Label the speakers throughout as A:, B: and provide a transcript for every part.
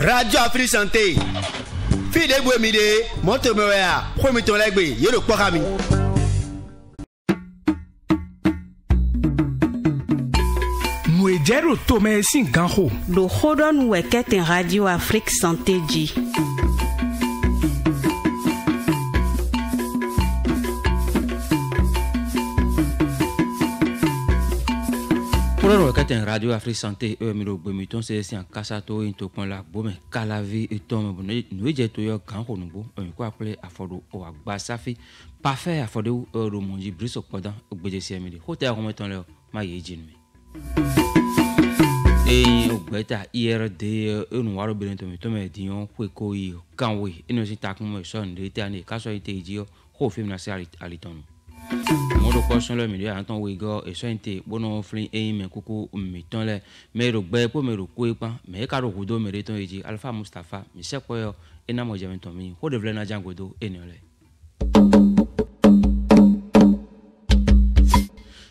A: radio afri santé fíde bu emi de mọ́tò mi wẹ̀ à kó mi tó lẹ́gbẹ̀ẹ́ yóò lè pọ́ka mi.
B: nùjẹ́rò tó mẹ́ẹ́sì gan-an. radio Afrique santé jí. kɔrɔ kɛ tɛn radio afri santé e mi lo gbomi tɔn se sian kasa to yen to kpɔn la gbome kalavi etɔn mi bɔnɛ nu edze to yɔ gan ko nugo ɔyin ko akple afɔdo o agba safi pafɛ afɔdo romonji euh, briso kpɔdan gbedze si ɛmi de ko tɛ akɔmɛ tɔn lɛ o ma ye edzi numi eye ogbeta ird enu waro bene tome tome diyan kwe ko yi kanwe enu si takun mo so nde ta ne kaso ite ji o ko fim na se alitonu mɔɖokɔ sɔlɔ e e mi ɖe atɔ woyi gɔ esɔ yi te kpɔnɔ fli eyi mɛ koko mi tɔn lɛ mɛ ɖo gbɛ kó mɛ ɖo kó yi kpã mɛ eka ɖo godo mɛ ɖe yi dzi alifa mustapha mi kɔyɔ ena mɔ jɛmɛ tɔn mi ko ɖevlɛ na dza godo eniyan lɛ.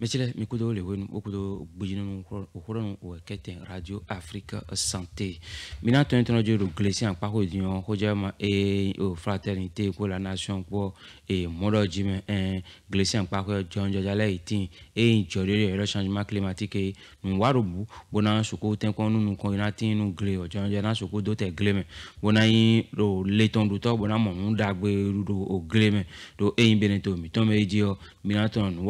B: metsile mikudo le wenu wokudo gbedzinu wokuro nu wɔ kɛtɛ radio afrique santé mina tɔn tɔn dzo do glesi akpako diɲɔ kodza ma e, fraternité ko la nation kpɔ ee mɔdɔ dzi mɛ ɛn glesi akpako jɔnjɔdza la yi ti eye jɔde de yɛrɛ changement climatique e, nu wa do bu bona soko tɛ kɔn nu nu kɔn yina ti nu gli o jɔnjɔdza na soko do tɛ gli mɛ dagbe do o do eyin bene to mi tɔn bɛ yi dzi yɔ mina tɔn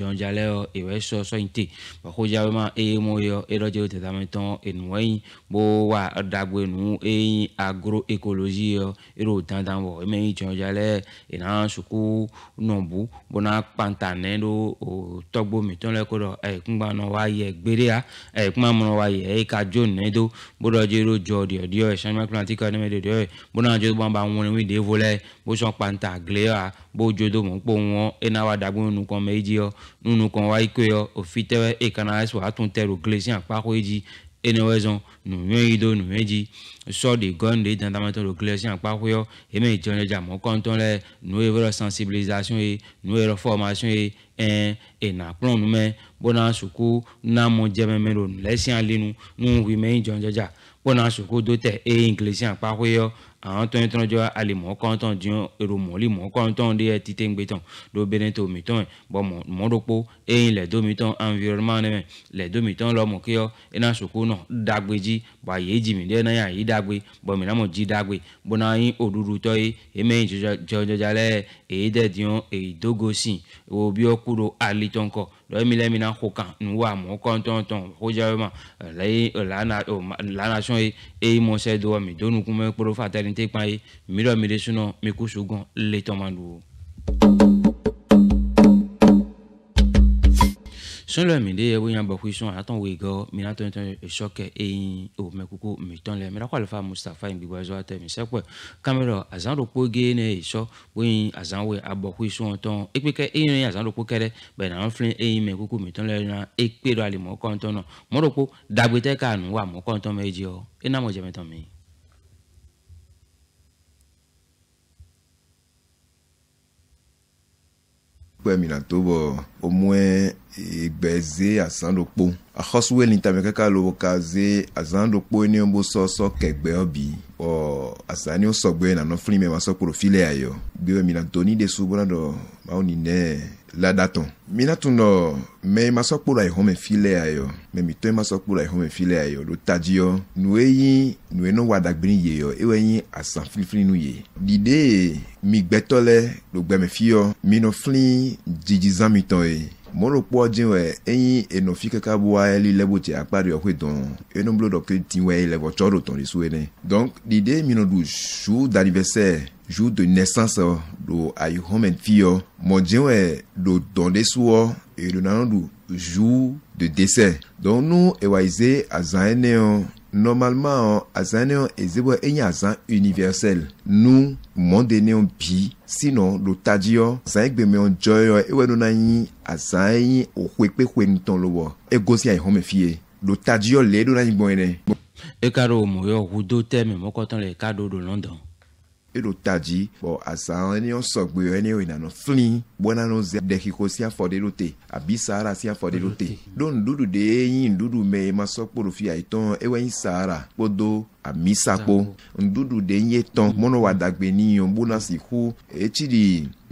B: jonjaleo eweso sointe bakojabema eyemoyo erojo tetameton enuweyin bo wa dagbo enu eyin agroecologie yo ero dandan bo emeyin jonjale ena suku nọbu bona kpantanẹ ɖo o tọgbo mitɔn lẹ ko dɔ ekungbanɔ wa yɛ gbeɖea ekumamɔnɔ wa yɛ eka dzo nɛ do bo dɔ dze ɖo dzɔ diɔdiɔ esanimɛ plantikɔ ne me diɔdiɔ bona dzo bona ba ŋun ne wi ɖevo lɛ bosɔn kpanta gleya bo dzodo mo kpo ŋɔ ena wa dagbo nunu kɔn mɛ edzi yɔ nunu kɔn wa iko yɔ e ofi tɛ ekana esi wa tun tɛ ro glesi akpako edzi ene wɔ zɔn nuyɔ yi do nuyɔ dzi sɔ de gɔn de dandamatɔ do glesi akpako yɔ eme dzɔnyɔdza mɔ kɔntɔn lɛ nu yɛ wɔ sensibilisation ye nu yɛ formation ye ɛn ena kplɔ nu mɛ bona suku namɔ jɛmɛmɛ do lɛsi alinu nu wi mɛ dzɔnyɔdza bona suku do tɛ eye glesi akpako yɔ. E an tõe tõrõ joa ale mõ kõn tõn dĩ ro mõ li mõ kõn tõn de tite ngbe tõn do bene to mi tõn bõ mõ mõ do kpo eyin le do mi environnement neme le do mi tõn lɔ mõ ke yɔ ena soko nɔ dagbe dzi bɔ ye dzi mi de na ya yi dagbe bɔ mi na mɔ dzi dagbe bɔ na yi oɖuɖu tɔ ye eme yi dzɔdzɔdza lɛ eyi de dĩ eyi dogo si wo bi ku do ali tõn kɔ lɔɛ mi lɛ mi na xɔ kan nu wa mɔ kɔntɔntɔn xɔdza yɔ ma le yi la na la nation ye eyi mɔ sɛ do mi do nukumɛ kpɔdo fa tɛ min te kpa ye mi dɔ mi de sunɔ mi ku sugun le tɔma du. sɔlɔ mi de ye bonya bakui sɔn a tɔn wei gɔ mina tɔn tɔn sɔkɛ eyin o mɛ koko mi tɔn lɛ mina k'ale fa mustapha in bibɔ azɔ atɛ mi sɛpɛ kamɛrɛ azan do kpo ge ne sɔ bonya azan wei abɔkui sɔn tɔn ekpe kɛ eyin ne azan do kpo kɛ dɛ bɛn n'an filɛ eyin mɛ koko mi tɔn lɛ na ekpe do ali mɔ kɔntɔn nɔ mɔ do kpo dagbetɛ ka nu wa mɔ kɔntɔn mɛ e dzi yɔ ena mɔ jɛmɛtɔn mi.
C: kpe mina to bɔ o mɔɛ egbe ze azã ɖo kpo ni li tame kaka lo ka ze azã ɖo kpo ne bo sɔsɔ kɛgbɛ bi ɔ azã ne wo sɔgbɛ nanɔ fli mɛ ni de subɔna dɔ la datɔn mina tun dɔ mɛ i ma sɔ kpo la ihɔn mɛ fi lɛ ayɔ mɛ mi tɔ i ma sɔ kpo la ihɔn mɛ fi lɛ ayɔ Do tadzi yɔ nu eyi nu enɔ wa dagbini ye yɔ ewɔ enyi asan filifili nu ye dide mi gbɛtɔ lɛ lo gbɛmɛ fi yɔ minɔ fili dzidzizan mi tɔ ye mɔlò kpɔ dzi wɛ eyi enɔfi kaka bo ayeli lɛ bo tse akpa de ɔkoe dɔn enoblo dɔ ke ti wɛ lɛ bɔ tsɔ do tɔn de so ene donc dide minɔ du su darivɛsɛ jour de naissance euh, lo ayihɔmɛfiɔ euh, mɔdzeŋwɛ lo dɔnlesoɔ euh, eronanolu jour de décès donc nu ewa eze azã eneyɔ normalement azã eneyɔ eze bɔ enye azã universel nu mɔde eneyɔ bi sinɔ lo tadziyɔ azã egbemeyɔ dzɔyɔ ewɔ eno nanyi azã enyi oxoe kpekpe ŋutɔ lobɔ egosi ayihɔmɛfie lo tadziyɔ le eɖo nanyi gbɔ ene.
B: eka ɖo mo yɔ ʋudo tɛ mɛ mɔkɔtɔ le eka ɖo ɖo lɔndɔn
C: eɖo ta dzi bɔn azã eniyan sɔgbe eniyan yina nɔ fli bɔna nɔ zɛ ɖexixo si fɔ de ɖo te abi sahara sia fɔ mm-hmm. de ɖo te ɖo nuɖuɖu de ye nyi nuɖuɖu mɛ ma sɔ kpo fi ayitɔn ewɔ nyi sahara kpo amisakpo nuɖuɖu ɖe nye tɔn mɔnɔwadagbe mm-hmm. ni yɔn bona si ku etsi di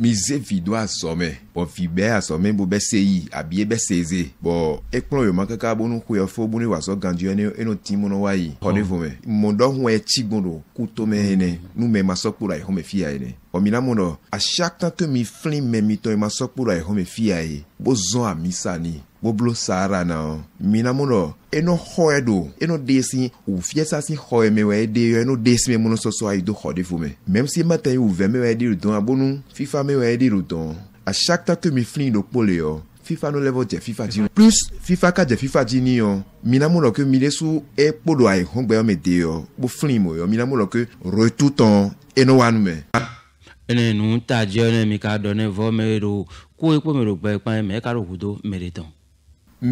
C: mizevi do asɔme bɔn vi bɛ asɔme bo bɛ seyi abi bɛ seze bɔn ekplɔ yoma kaka bo nu koya fo bo ne wasɔ gandu ene eno ti mɔnɔ wa yi xɔ oh. ne fome mɔdɔhun etsi gbɔdo kuto mɛ ene mm-hmm. numɛ ma sɔkpo la yi e xɔme fia ene ɔmina mɔnɔ asiakitã to mi e fli mɛ mitɔ yi ma sɔkpo la yi e xɔme fia ye bo zɔn amisa ni gboblo sahara na mina mu lɔ eno xɔɛ do eno desi wò fiɛsa si xɔɛ mi wɔ ede yɔ eno desi mi mu sɔsɔ ayi do xɔ de fo mɛ mɛm si mɛtɛ yi wò vɛ mi wɔ ede do abonu fifa mi wɔ ede do a chaque temps que mi fili do kpo le yɔ fifa no level jɛ fifa dzi plus fifa ka jɛ fifa dzi ni yɔ minamu lɔ ke mi de so ekpo do ayi hɔn gbɛyɔ mi de yɔ kpo fili mo yɔ minamu lɔ ke rotu tɔn
B: eno wa nu mɛ. ene nu ta jɛ ne mi ka dɔn ne vɔ me do ko ekpo mi do gbɛ kpɛn mɛ e ka do kudo me de tɔn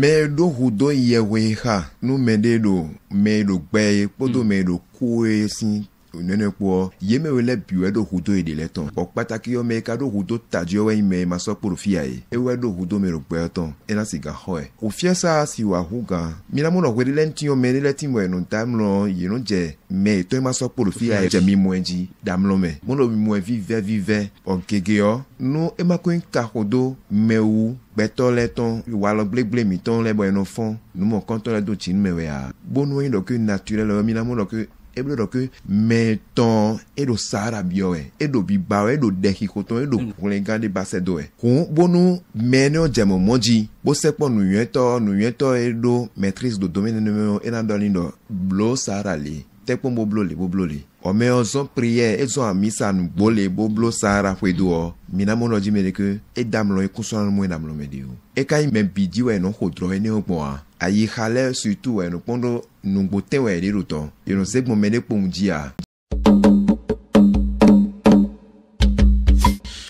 C: mɛ ɖo hodɔ yɛwɛ xa nu mɛ ɖe ɖo mɛ ɖo gbɛ kpɔdo mɛ hmm. ɖo koe si nene kpɔ yeme wo lɛ biwɛ ɖo hudo yi de lɛ tɔn kpɔ kpataki yɔ mɛ ka ɖo hudo tadiɔ wɛ yin mɛ ma sɔ kporo fia ye ewɛ ɖo hudo mɛ ɖo gbɛ tɔn ena si ga xɔ yɛ o fia si wa hu gan minamu nɔ wele lɛ ŋuti yɔ mɛ lɛ ti mɔ ɛnu ta mlɔ yenu jɛ mɛ etɔ ma sɔ kporo fia yɛ e. jɛ mi mɔ dzi da mlɔ mɛ mo nɔ mi mɔ vivɛ vivɛ ɔ gege yɔ nu emakoe ka hodo mɛwu gbɛtɔ lɛ tɔn walɔ gblegble mi tɔn lɛ bɔ ɛnɔ fɔn numɔ kɔntɔn lɛ do tsi numɛ wɛ a gbɔnu yɛ dɔ ke natu lɛ lɛ minamu dɔ eble dɔ ke mɛtɔn eɖo sahara biɔ ɛ eɖo biba ɛ eɖo dɛki kotɔn eɖo ƒlɛ mm. gã de basɛ do ɛ. kun bonu mɛnɛ jɛmɔmɔ dzi bosekpɔ nuyɛtɔ nuyɛtɔ eɖo maitrise do domaine nɛmɛ ena dɔɔni dɔ blo sahara le tɛkpɔn boblo le boblo le ɔmɛ ɔzɔn priɛ ezɔn amisa nugbo le boblo sahara ƒe do ɔ minamɔ nɔ dzi mɛ de ke edamlɔ ekusɔn mɔ enamlɔ mɛ de o eka yi mɛ bidzi wɛ nɔ xɔ drɔ ɛ ne yɔ gbɔn ayi xa lɛ sutu wɛ nukpɔn ɖo nugbo te wɛ ɖi ɖotɔ yɔrɔ segbɔmɛ ɖe kpɔm dzia.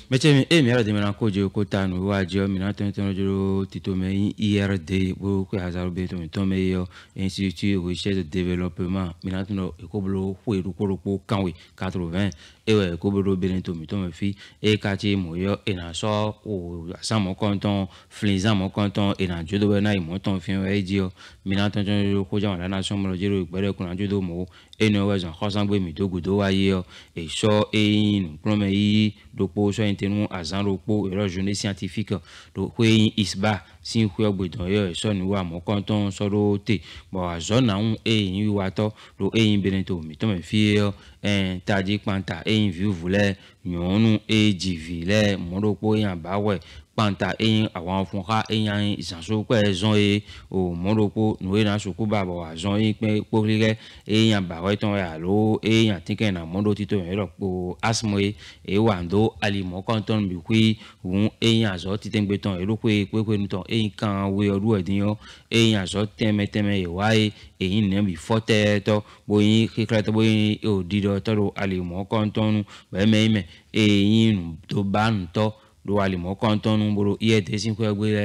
B: mɛtɛ mi e eh, miara dɛmɛra ko jɛ ko ta nu wa jɛ mina tɔntɔn joro tito mɛ ird e bo ko hazard bɛ tɔmɛ tɔmɛ yɔ institut recherche développement mina tɔn e ko bolo e ko erukoro ko kanwe quatre vingt ewe koboro bene tomi tome fi e kati moyo ena so o sa mo konton flinza mo konton ena jodo be na imo ton fi we ji o mina ton ton yo ko jama na so mo jero igbere kun jodo mo ene we zan khosan gbe mi dogudo wa ye o e so eyin promo yi dopo so intenu azan ropo ero journée scientifique do ko eyin isba si kue gbedɔ yɔ sɔni wa mɔkɔntɔn sɔɖo te bɔn azɔna ŋu eyin yi wa tɔ ɖo eyin bene to mi tɔmɛ fi yɔ ɛn tadzi kpanta eyin vi vu lɛ nyɔnu edzi vi lɛ mɔɖokpo yan ba wɛ kpanta eyin awon fun xa eyan zanso kpe zɔn ye o mɔdoko nuwe na suku ba bɔ azɔn ye kpe kpokli kɛ eyan bawɛ tɔn ye alo eyan tikɛ na mɔdo tito yɛ lɔ kpo asmo ye ewa do alimɔ kɔntɔn bi koe wun eyan zɔ titɛngbɛ tɔn eloko ye kpekpe nutɔn eyin kan we ɔdu ɛdiyɔ e eyan zɔ tɛmɛtɛmɛ ye e wa ye eyin nɛ bi fɔtɛ tɔ boyin kekele tɔ boyin e o di dɔ tɔ do alimɔ kɔntɔn nu bɛmɛ yin mɛ eyin to ba nutɔ ɗo alimɔkɔntɔnu boro iye tesi kɔ egbe lɛ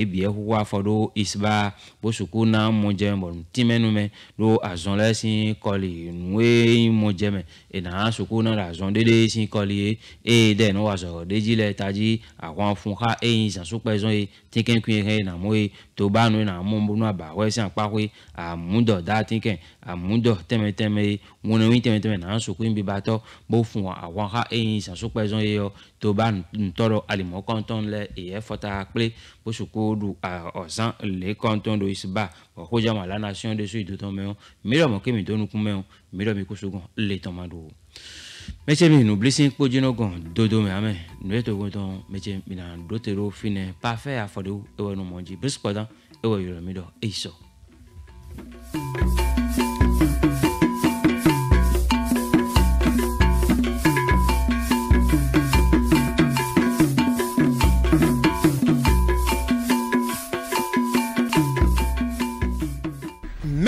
B: ebi ɛkuku afɔ ɖo isiba bosuku na mɔdze bɔnu tìmɛnu mɛ ɖo azɔn lɛ si kɔli nue mɔdze mɛ ena suku na la azɔn ɖeɖe si kɔli ye eye dɛ ne wa zɔrɔ ɖedzi lɛ tadzi ahɔn fún xa eyin zãsukpɛ zɔn ye tìkɛnkui hɛ na ye to banu na mumbu na ba we san pa we a mundo da tinken a mundo teme teme wono wi teme teme na so ko bi ba to bo fun wa awon ha eyin san so pe zon yo to ba ntoro alimo konton le e fota pe bo so ko du a osan le konton do isba o ko jama la nation de su do ton me o mi lo mo kemi to nukun me o mi lo mi ko sogun le ton meche mi nu blisi kpodzino gɔ dodome ame nu eto gotɔ meche mina dotero fine pafe afɔɖewo ewɔ numɔ dzi brisikpɔdã ewɔ yɔrɔ mi dɔ eyi sɔ.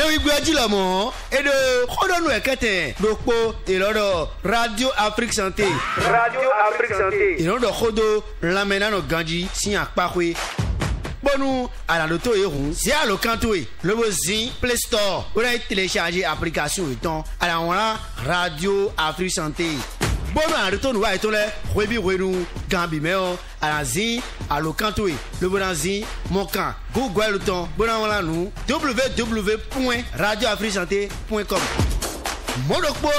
A: lewigbe ajilamu edo kodonu ekete dokpo ilodo radio afrique santé. radio afrique santé. ilodo kodo lamẹnano ganji si akpakwe bonu alaloto ye hun zi alokanto ye lobo zin play store o la ye télécharger application yi tán alawọn radio afrique santé. bon ari to nu wa ye to lɛ xoebi gambi mɛ o aranzi alokantoe loboranzi mɔkan google tɔn gbɔnawala nu www.radioafrichanté.com mɔdokpɔ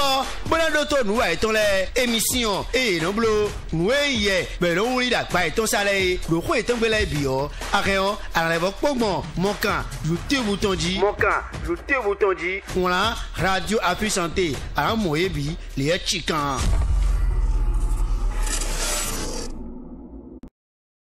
A: gbɔnadɔ to nu wa ye tɔn lɛ emission eye nɔ bolo nu ye yɛ bɛrɛ wuli la gba ye tɔn sa lɛ ye loko ye tɔn gbɛlɛ bi yɔ youtube tɔn di. youtube di. radio afri santé a mɔ le